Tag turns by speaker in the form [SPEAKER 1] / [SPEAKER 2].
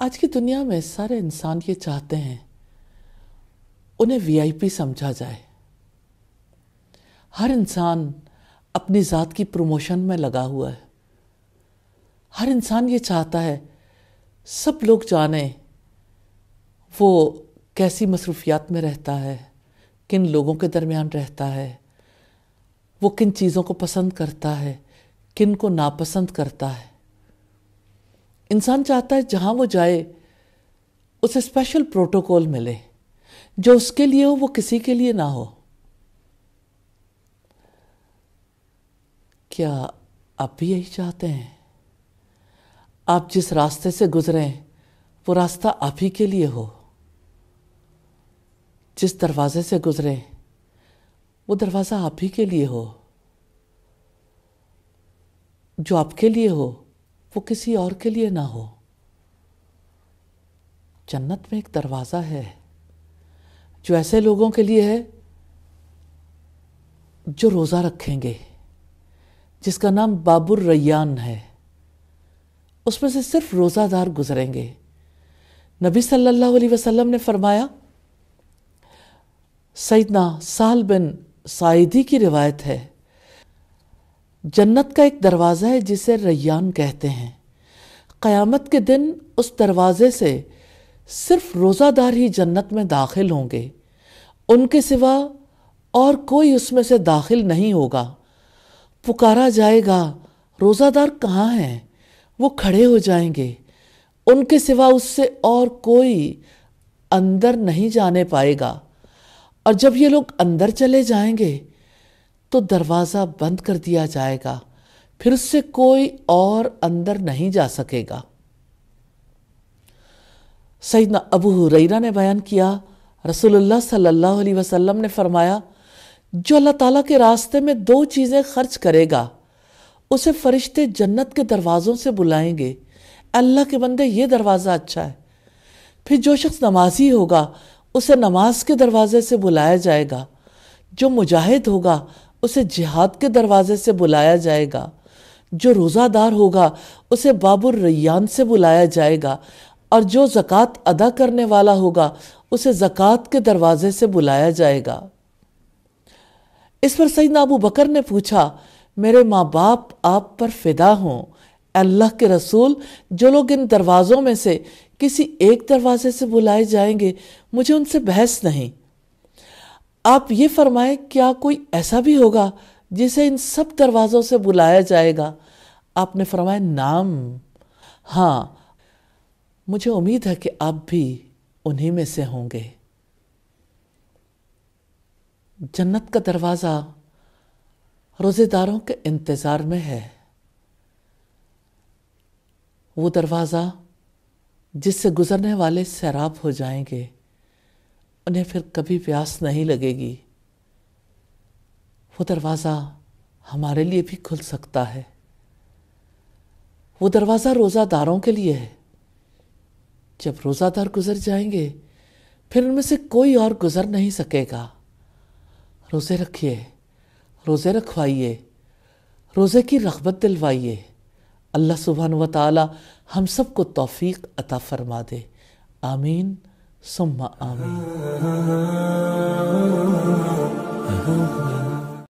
[SPEAKER 1] आज की दुनिया में सारे इंसान ये चाहते हैं उन्हें वीआईपी समझा जाए हर इंसान अपनी ज़ात की प्रमोशन में लगा हुआ है हर इंसान ये चाहता है सब लोग जाने वो कैसी मसरूफियात में रहता है किन लोगों के दरमियान रहता है वो किन चीज़ों को पसंद करता है किन को नापसंद करता है इंसान चाहता है जहाँ वो जाए उसे स्पेशल प्रोटोकॉल मिले जो उसके लिए हो वो किसी के लिए ना हो क्या आप भी यही चाहते हैं आप जिस रास्ते से गुजरें वो रास्ता आप ही के लिए हो जिस दरवाजे से गुजरें वो दरवाज़ा आप ही के लिए हो जो आपके लिए हो वो किसी और के लिए ना हो जन्नत में एक दरवाज़ा है जो ऐसे लोगों के लिए है जो रोज़ा रखेंगे जिसका नाम बाबुर रैयान है उसमें से सिर्फ रोज़ादार गुजरेंगे नबी सल्लल्लाहु अलैहि वसल्लम ने फरमाया सैदना साल बिन साइदी की रिवायत है जन्नत का एक दरवाज़ा है जिसे रैयान कहते हैं क़यामत के दिन उस दरवाज़े से सिर्फ रोज़ादार ही जन्नत में दाखिल होंगे उनके सिवा और कोई उसमें से दाखिल नहीं होगा पुकारा जाएगा रोज़ादार कहाँ हैं वो खड़े हो जाएंगे उनके सिवा उससे और कोई अंदर नहीं जाने पाएगा और जब ये लोग अंदर चले जाएंगे तो दरवाज़ा बंद कर दिया जाएगा फिर उससे कोई और अंदर नहीं जा सकेगा सईद अबू हुरैरा ने बयान किया रसूलुल्लाह सल्लल्लाहु अलैहि वसल्लम ने फरमाया जो अल्लाह ताला के रास्ते में दो चीज़ें खर्च करेगा उसे फरिश्ते जन्नत के दरवाज़ों से बुलाएंगे अल्लाह के बंदे ये दरवाज़ा अच्छा है फिर जो शख्स नमाजी होगा उसे नमाज के दरवाज़े से बुलाया जाएगा जो मुजाहिद होगा उसे जिहाद के दरवाजे से बुलाया जाएगा जो रोज़ादार होगा उसे बाबुर रैयान से बुलाया जाएगा और जो ज़क़़त अदा करने वाला होगा उसे ज़क़़त के दरवाजे से बुलाया जाएगा इस पर सईद अबू बकर ने पूछा मेरे माँ बाप आप पर फिदा हों अल्लाह के रसूल जो लोग इन दरवाज़ों में से किसी एक दरवाजे से बुलाए जाएंगे मुझे उनसे बहस नहीं आप ये फरमाएं क्या कोई ऐसा भी होगा जिसे इन सब दरवाज़ों से बुलाया जाएगा आपने फरमाया नाम हाँ मुझे उम्मीद है कि आप भी उन्हीं में से होंगे जन्नत का दरवाज़ा रोज़ेदारों के इंतज़ार में है वो दरवाज़ा जिससे गुज़रने वाले सैराब हो जाएंगे उन्हें फिर कभी प्यास नहीं लगेगी वो दरवाज़ा हमारे लिए भी खुल सकता है वो दरवाज़ा रोज़ादारों के लिए है जब रोज़ादार गुजर जाएंगे फिर उनमें से कोई और गुजर नहीं सकेगा रोज़े रखिए रोज़े रखवाइए रोज़े की रगबत दिलवाइए अल्लाह सुबहान व ताली हम सबको तौफीक अता फरमा दे आमीन ثم آمين